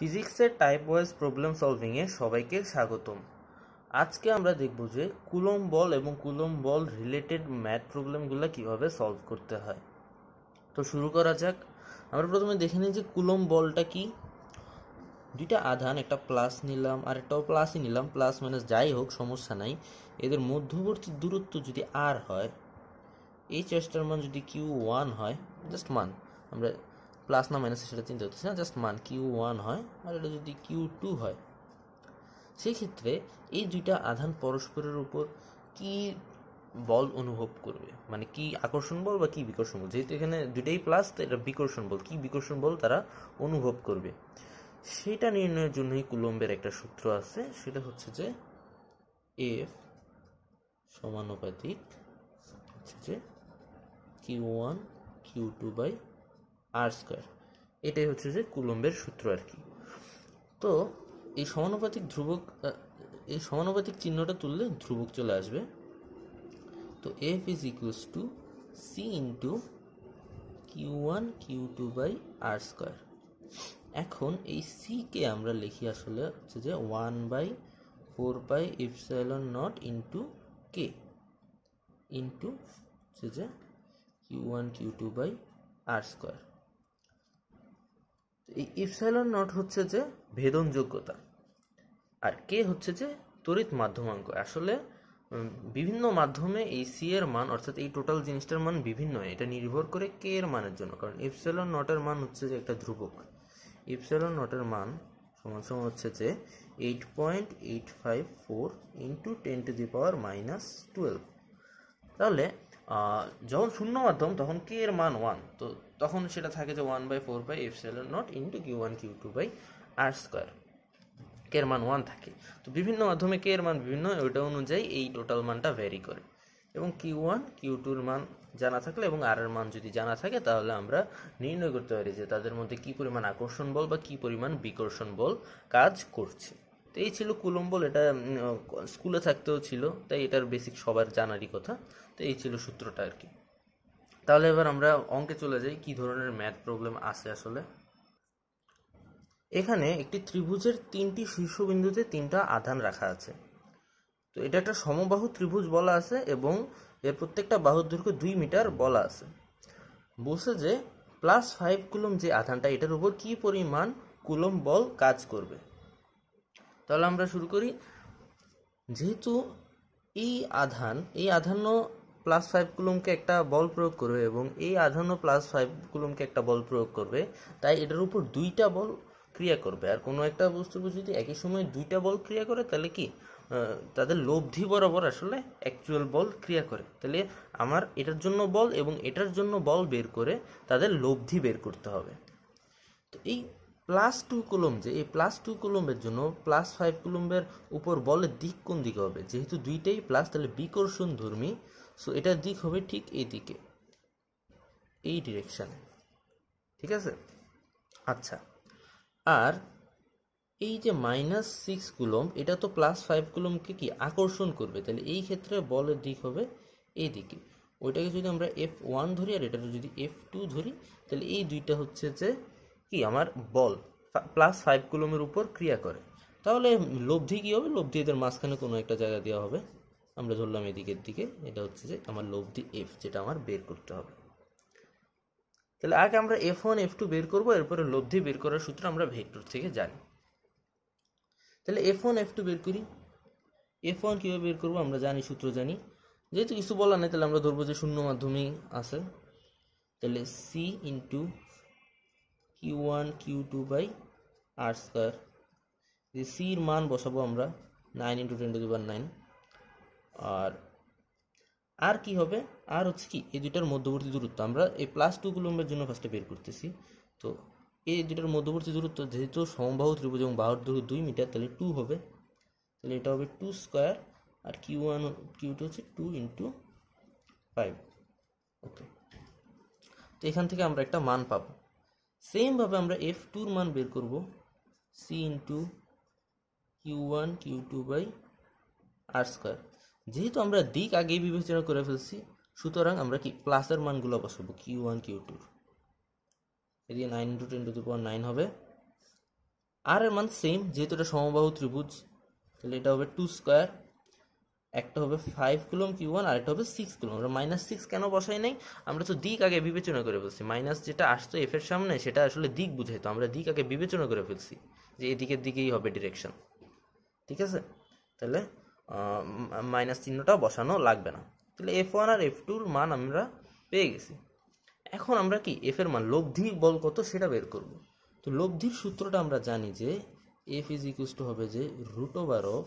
ফিজিক্সের type wise problem সলভিংয়ে সবাইকে স্বাগতম আজকে আমরা দেখব যে কুলম বল এবং কুলম বল রিলেটেড ম্যাথ প্রবলেমগুলো কিভাবে সলভ করতে হয় তো শুরু করা যাক আমরা প্রথমে দেখে নিই যে কুলম বলটা কি দুইটা আধান একটা প্লাস নিলাম আর একটাও প্লাসই নিলাম প্লাস মাইনাস যাই হোক সমস্যা নাই এদের মধ্যবর্তী দূরত্ব যদি আর হয় এই চেষ্টার মান যদি কিউ ওয়ান হয় জাস্ট মান আমরা প্লাস না মাইনাস সেটা চিন্তা হচ্ছে না জাস্ট মান কিউ ওয়ান হয় আর এটা যদি কিউ টু হয় সেক্ষেত্রে এই দুইটা আধান পরস্পরের উপর কি বল অনুভব করবে মানে কি আকর্ষণ বল বা কি বিকর্ষণ বল যেহেতু এখানে দুইটাই প্লাস তো এটা বিকর্ষণ বল কি বিকর্ষণ বল তারা অনুভব করবে সেটা নির্ণয়ের জন্যই কুলম্বের একটা সূত্র আছে সেটা হচ্ছে যে এফ সমানুপাতিক হচ্ছে যে Q one Q two by R square এটাই হচ্ছে যে কুলম্বের সূত্র আর কি তো এই সমানুপাতিক ধ্রুবক এই সমানুপাতিক চিহ্নটা তুললে ধ্রুবক চলে আসবে তো F is equals to C into Q one Q two by R square এখন এই সিকে আমরা লিখি আসলে হচ্ছে যে one by four by epsilon naught into K into হচ্ছে যে Q one Q two by R square এই ইপসাইলন নট হচ্ছে যে ভেদন যোগ্যতা আর কে হচ্ছে যে তড়িৎ মাধ্যমাঙ্ক আসলে বিভিন্ন মাধ্যমে এই সি এর মান অর্থাৎ এই টোটাল জিনিসটার মান বিভিন্ন এটা নির্ভর করে কে এর মানের জন্য কারণ ইপসাইলন নটের মান হচ্ছে যে একটা ধ্রুবক ইপসাইলন নটের মান সমান সমান হচ্ছে যে eight point eight five four into ten to the power minus twelve তাহলে যখন শূন্য মাধ্যম তখন কে এর মান ওয়ান তো তখন সেটা থাকে যে one by four by epsilon naught into Q one Q two by R square কে এর মান ওয়ান থাকে তো বিভিন্ন মাধ্যমে কে এর মান বিভিন্ন ওইটা অনুযায়ী এই টোটাল মানটা ভ্যারি করে এবং কিউ ওয়ান কিউ টুর মান জানা থাকলে এবং আর এর মান যদি জানা থাকে তাহলে আমরা নির্ণয় করতে পারি যে তাদের মধ্যে কী পরিমাণ আকর্ষণ বল বা কী পরিমাণ বিকর্ষণ বল কাজ করছে তো এই ছিল কুলম্বল এটা স্কুলে থাকতেও ছিল তাই এটার বেসিক সবার জানারই কথা তো এই ছিল সূত্রটা আর কি তাহলে এবার আমরা অঙ্কে চলে যাই কি ধরনের ম্যাথ প্রবলেম আছে আসলে এখানে একটি ত্রিভুজের তিনটি শীর্ষবিন্দুতে তিনটা আধান রাখা আছে তো এটা একটা সমবাহু ত্রিভুজ বলা আছে এবং এর প্রত্যেকটা বাহুর দৈর্ঘ্য দুই মিটার বলা আছে বলছে যে প্লাস ফাইভ কুলম যে আধানটা এটার উপর কি পরিমাণ কুলম বল কাজ করবে তাহলে আমরা শুরু করি যেহেতু এই আধান এই আধান্য প্লাস ফাইভ কুলুমকে একটা বল প্রয়োগ করবে এবং এই আধান্য প্লাস ফাইভ কুলুমকে একটা বল প্রয়োগ করবে তাই এটার উপর দুইটা বল ক্রিয়া করবে আর কোনো একটা বস্তুর যদি একই সময় দুইটা বল ক্রিয়া করে তাহলে কি তাদের লব্ধি বরাবর আসলে অ্যাকচুয়াল বল ক্রিয়া করে তাহলে আমার এটার জন্য বল এবং এটার জন্য বল বের করে তাদের লব্ধি বের করতে হবে তো এই প্লাস টু কুলম যে এই প্লাস টু কুলম্বের জন্য প্লাস ফাইভ কুলম্বের উপর বলের দিক কোন দিকে হবে যেহেতু দুইটাই প্লাস তাহলে বিকর্ষণ ধর্মী সো এটার দিক হবে ঠিক এই দিকে এই ডিরেকশানে ঠিক আছে আচ্ছা আর এই যে মাইনাস সিক্স কুলম এটা তো প্লাস ফাইভ কুলমকে কি আকর্ষণ করবে তাহলে এই ক্ষেত্রে বলের দিক হবে এই দিকে ওইটাকে যদি আমরা এফ ওয়ান ধরি আর এটাকে যদি এফ টু ধরি তাহলে এই দুইটা হচ্ছে যে কি আমার বল প্লাস ফাইভ কুলমের উপর ক্রিয়া করে তাহলে লব্ধি কী হবে লব্ধি এদের মাঝখানে কোনো একটা জায়গা দেওয়া হবে আমরা ধরলাম এদিকের দিকে এটা হচ্ছে যে আমার লব্ধি এফ যেটা আমার বের করতে হবে তাহলে আগে আমরা এফ ওয়ান এফ টু বের করবো এরপরে লব্ধি বের করার সূত্র আমরা ভেক্টর থেকে জানি তাহলে এফ ওয়ান এফ টু বের করি এফ ওয়ান কীভাবে বের করবো আমরা জানি সূত্র জানি যেহেতু কিছু বলা নেই তাহলে আমরা ধরবো যে শূন্য মাধ্যমেই আছে তাহলে C into q1 q2 by square square c সির মান বসাবো আমরা nine 10 to to power nine আর আর কি হবে আর হচ্ছে কি এই দুটার মধ্যবর্তী দূরত্ব আমরা এই প্লাস টু কুলম্বের জন্য ফার্স্টে বের করতেছি তো এই দুটার মধ্যবর্তী দূরত্ব যেহেতু সমবাহু ত্রিভুজ এবং বাহুর দূরত্ব দুই মিটার তাহলে টু হবে তাহলে এটা হবে টু স্কোয়ার আর কিউ ওয়ান কিউ হচ্ছে টু ইন্টু ফাইভ ওকে তো এখান থেকে আমরা একটা মান পাবো সেমভাবে আমরা এফ টুর মান বের করব C into Q one Q two by R square যেহেতু আমরা দিক আগেই বিবেচনা করে ফেলছি সুতরাং আমরা কি প্লাসের মানগুলো বসাবো কিউ ওয়ান কিউ টুর এদিকে nine into ten to the power nine হবে আর এর মান সেম যেহেতু এটা সমবাহু ত্রিভুজ তাহলে এটা হবে টু স্কোয়ার একটা হবে ফাইভ কুলম কিউ ওয়ান আর একটা হবে সিক্স কুলম আমরা মাইনাস সিক্স কেন বসাই নাই আমরা তো দিক আগে বিবেচনা করে ফেলছি মাইনাস যেটা আসতো এফের সামনে সেটা আসলে দিক বুঝাই তো আমরা দিক আগে বিবেচনা করে ফেলছি যে এদিকের দিকেই হবে ডিরেকশন ঠিক আছে তাহলে মাইনাস চিহ্নটা বসানো লাগবে না তাহলে এফ ওয়ান আর এফ টুর মান আমরা পেয়ে গেছি এখন আমরা কি এফ এর মান লব্ধি বল কত সেটা বের করব তো লব্ধির সূত্রটা আমরা জানি যে এফ ইজ ইকুয়াল টু হবে যে root over of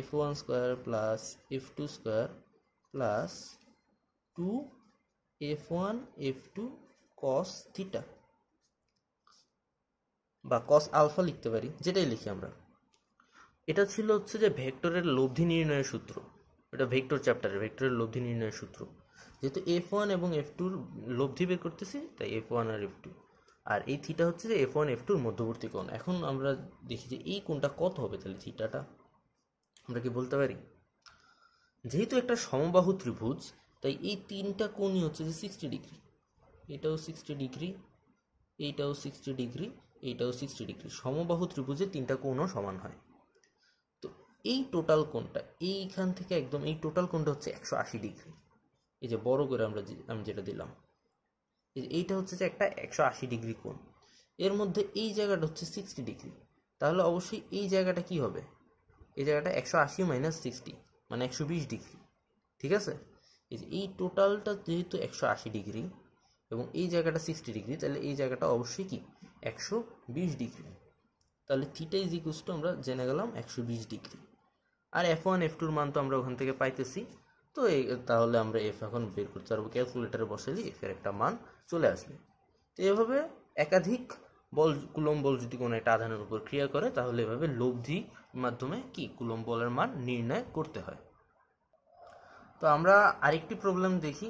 F one square plus F two square plus two F one F two cos theta বা কস আলফা লিখতে পারি যেটাই লিখি আমরা এটা ছিল হচ্ছে যে ভেক্টরের লব্ধি নির্ণয়ের সূত্র এটা ভেক্টর চ্যাপ্টারের ভেক্টরের লব্ধি নির্ণয়ের সূত্র যেহেতু এফ ওয়ান এবং এফ টুর লব্ধি বের করতেছি তাই এফ ওয়ান আর এফ টু আর এই থিটা হচ্ছে যে এফ ওয়ান এফ টুর মধ্যবর্তী কোণ এখন আমরা দেখি যে এই কোণটা কত হবে তাহলে থিটাটা আমরা কি বলতে পারি যেহেতু একটা সমবাহু ত্রিভুজ তাই এই তিনটা কোণই হচ্ছে যে সিক্সটি ডিগ্রি এটাও সিক্সটি ডিগ্রি এইটাও সিক্সটি ডিগ্রি এইটাও সিক্সটি ডিগ্রি সমবাহু ত্রিভুজে তিনটা কোণও সমান হয় তো এই টোটাল কোণটা এইখান থেকে একদম এই টোটাল কোণটা হচ্ছে একশো আশি ডিগ্রি এই যে বড় করে আমরা আমি যেটা দিলাম এইটা হচ্ছে যে একটা একশো আশি ডিগ্রি কোণ এর মধ্যে এই জায়গাটা হচ্ছে সিক্সটি ডিগ্রি তাহলে অবশ্যই এই জায়গাটা কি হবে এই জায়গাটা একশো আশি মাইনাস সিক্সটি মানে একশো বিশ ডিগ্রি ঠিক আছে এই যে এই টোটালটা যেহেতু একশো আশি ডিগ্রি এবং এই জায়গাটা সিক্সটি ডিগ্রি তাহলে এই জায়গাটা অবশ্যই কি একশো বিশ ডিগ্রি তাহলে থিটা ইজ ইকুয়াস টু আমরা জেনে গেলাম একশো বিশ ডিগ্রি আর এফ ওয়ান এফ টুর মান তো আমরা ওখান থেকে পাইতেছি তো এই তাহলে আমরা এফ এখন বের করতে পারবো ক্যালকুলেটারে বসালে এফের একটা মান চলে আসবে তো এভাবে একাধিক বল কুলম বল যদি কোনো একটা আধানের উপর ক্রিয়া করে তাহলে এভাবে লব্ধি মাধ্যমে কি কুলম বলের মান নির্ণয় করতে হয় তো আমরা আরেকটি প্রবলেম দেখি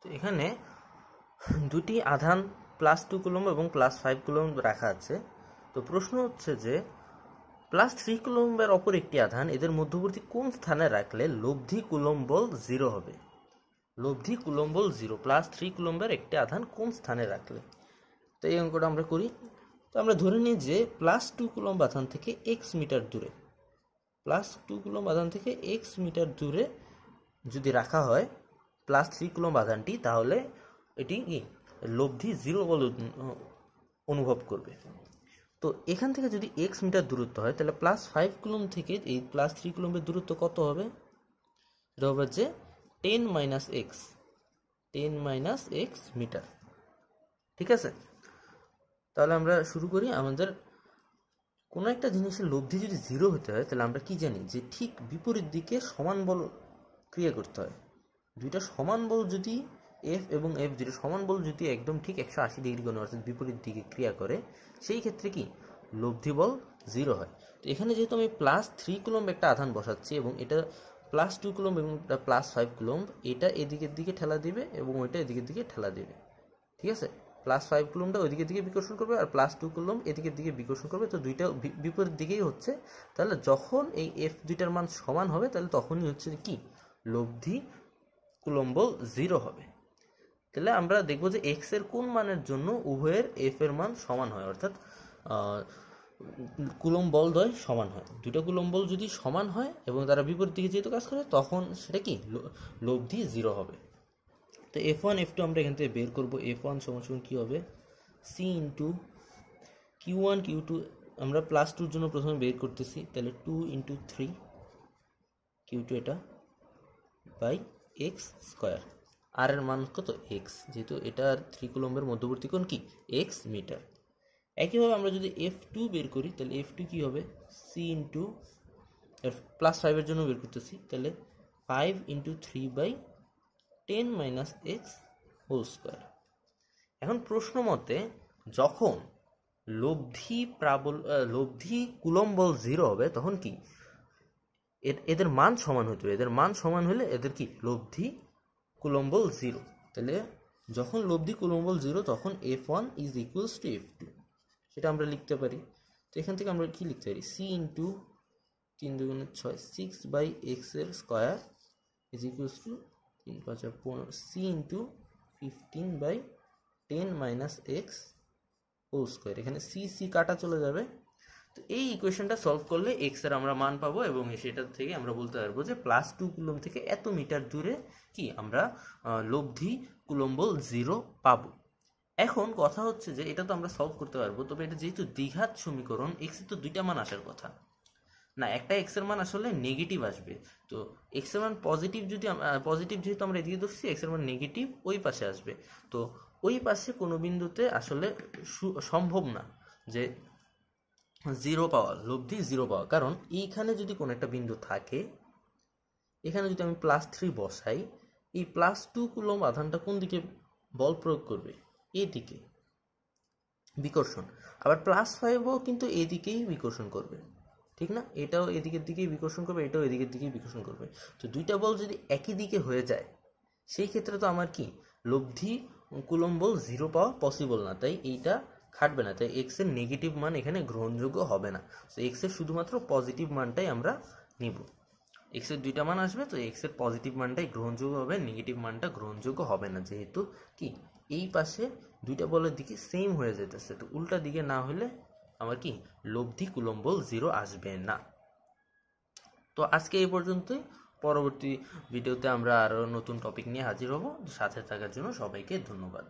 তো এখানে দুটি আধান প্লাস টু কুলম এবং প্লাস ফাইভ কুলম রাখা আছে তো প্রশ্ন হচ্ছে যে প্লাস থ্রি কুলম্বের অপর একটি আধান এদের মধ্যবর্তী কোন স্থানে রাখলে লব্ধি বল জিরো হবে লব্ধি কুলম্বল জিরো প্লাস থ্রি কুলম্বের একটি আধান কোন স্থানে রাখলে তাই এই অঙ্কটা আমরা করি তো আমরা ধরে নিই যে প্লাস টু কুলম বাঁধান থেকে এক্স মিটার দূরে প্লাস টু কুলম বাঁধান থেকে এক্স মিটার দূরে যদি রাখা হয় প্লাস থ্রি কুলম বাঁধানটি তাহলে এটি কি লব্ধি জিরো বল অনুভব করবে তো এখান থেকে যদি এক্স মিটার দূরত্ব হয় তাহলে প্লাস ফাইভ কুলম থেকে এই প্লাস থ্রি কুলমের দূরত্ব কত হবে এটা হবে যে ten minus X ten minus X metre ঠিক আছে তাহলে আমরা শুরু করি আমাদের কোনো একটা জিনিসের লব্ধি যদি জিরো হতে হয় তাহলে আমরা কি জানি যে ঠিক বিপরীত দিকে সমান বল ক্রিয়া করতে হয় দুইটা সমান বল যদি এফ এবং এফ জিরো সমান বল যদি একদম ঠিক একশো আশি ডিগ্রি কোনো অর্থাৎ বিপরীত দিকে ক্রিয়া করে সেই ক্ষেত্রে কি লব্ধি বল জিরো হয় তো এখানে যেহেতু আমি প্লাস থ্রি কুলম্ব একটা আধান বসাচ্ছি এবং এটা প্লাস টু কুলম্ব এবং প্লাস ফাইভ কুলম্ব এটা এদিকের দিকে ঠেলা দিবে এবং ওইটা এদিকের দিকে ঠেলা দিবে ঠিক আছে প্লাস ফাইভ কুলুমটা ওইদিকে দিকে বিকর্ষণ করবে আর প্লাস টু কুলুম এদিকে দিকে বিকর্ষণ করবে তো দুইটা বিপরীত দিকেই হচ্ছে তাহলে যখন এই এফ দুইটার মান সমান হবে তাহলে তখনই হচ্ছে কি লব্ধি কুলম্ব জিরো হবে তাহলে আমরা দেখব যে এক্স এর কোন মানের জন্য উভয়ের এফ এর মান সমান হয় অর্থাৎ কুলম বল দ্বয় সমান হয় দুটো কুলম বল যদি সমান হয় এবং তারা বিপরীত দিকে যেহেতু কাজ করে তখন সেটা কি লব্ধি জিরো হবে তো এফ ওয়ান এফ টু আমরা এখান থেকে বের করবো এফ ওয়ান সঙ্গে কী হবে C into Q one Q two আমরা প্লাস টুর জন্য প্রথমে বের করতেছি তাহলে two into three Q two এটা বাই এক্স স্কোয়ার আর এর মান কত এক্স যেহেতু এটা থ্রি কুলম্বের মধ্যবর্তী কোণ কি এক্স মিটার একইভাবে আমরা যদি এফ টু বের করি তাহলে এফ টু কী হবে সি ইন্টু প্লাস ফাইভের জন্য বের করতেছি তাহলে five into three by ten minus X whole square এখন প্রশ্ন মতে যখন লব্ধি প্রাবল লব্ধি কুলম বল জিরো হবে তখন কি এদের মান সমান হতে হবে এদের মান সমান হলে এদের কি লব্ধি কুলম বল জিরো তাহলে যখন লব্ধি কুলম বল জিরো তখন F one is equals to F two সেটা আমরা লিখতে পারি তো এখান থেকে আমরা কি লিখতে পারি সি ইন্টু তিন দুগুণের ছয় সিক্স বাই এক্স এর স্কোয়ার ইজ ইকুয়ালস টু তিন পাঁচা C into fifteen by ten minus X ও স্কোয়ার এখানে সি সি কাটা চলে যাবে তো এই ইকুয়েশনটা সলভ করলে এক্স এর আমরা মান পাবো এবং সেটা থেকে আমরা বলতে পারবো যে প্লাস টু কুলম থেকে এত মিটার দূরে কি আমরা লব্ধি কুলম্বল জিরো পাবো এখন কথা হচ্ছে যে এটা তো আমরা সলভ করতে পারবো তবে এটা যেহেতু দ্বিঘাত সমীকরণ এক্সে তো দুইটা মান আসার কথা না একটা এক্সের মান আসলে নেগেটিভ আসবে তো এক্সের মান পজিটিভ যদি পজিটিভ যেহেতু আমরা এদিকে ধরছি এক্সের মান নেগেটিভ ওই পাশে আসবে তো ওই পাশে কোনো বিন্দুতে আসলে সম্ভব না যে জিরো পাওয়া লব্ধি জিরো পাওয়া কারণ এইখানে যদি কোনো একটা বিন্দু থাকে এখানে যদি আমি প্লাস থ্রি বসাই এই প্লাস টু কুলম আধানটা কোন দিকে বল প্রয়োগ করবে এদিকে বিকর্ষণ আবার প্লাস ফাইভও কিন্তু এদিকেই বিকর্ষণ করবে ঠিক না এটাও এদিকের দিকেই বিকর্ষণ করবে এটাও এদিকের দিকেই বিকর্ষণ করবে তো দুইটা বল যদি একই দিকে হয়ে যায় সেই ক্ষেত্রে তো আমার কি লব্ধি কুলম বল জিরো পাওয়া পসিবল না তাই এইটা খাটবে না তাই এক্স এর নেগেটিভ মান এখানে গ্রহণযোগ্য হবে না তো এক্স এর শুধুমাত্র পজিটিভ মানটাই আমরা নিব এক্স এর দুইটা মান আসবে তো এক্স এর পজিটিভ মানটাই গ্রহণযোগ্য হবে নেগেটিভ মানটা গ্রহণযোগ্য হবে না যেহেতু কি এই পাশে দুইটা বলের দিকে সেম হয়ে যেতেছে তো উল্টা দিকে না হলে আমার কি লব্ধি কুলম্ব জিরো আসবে না তো আজকে এই পর্যন্তই পরবর্তী ভিডিওতে আমরা আরও নতুন টপিক নিয়ে হাজির হব সাথে থাকার জন্য সবাইকে ধন্যবাদ